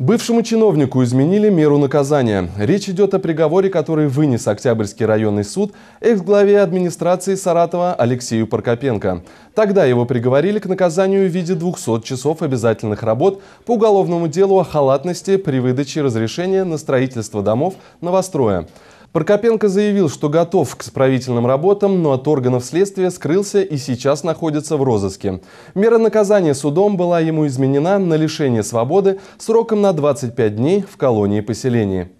Бывшему чиновнику изменили меру наказания. Речь идет о приговоре, который вынес Октябрьский районный суд экс-главе администрации Саратова Алексею Прокопенко. Тогда его приговорили к наказанию в виде 200 часов обязательных работ по уголовному делу о халатности при выдаче разрешения на строительство домов новостроя. Прокопенко заявил, что готов к исправительным работам, но от органов следствия скрылся и сейчас находится в розыске. Мера наказания судом была ему изменена на лишение свободы сроком на 25 дней в колонии поселения.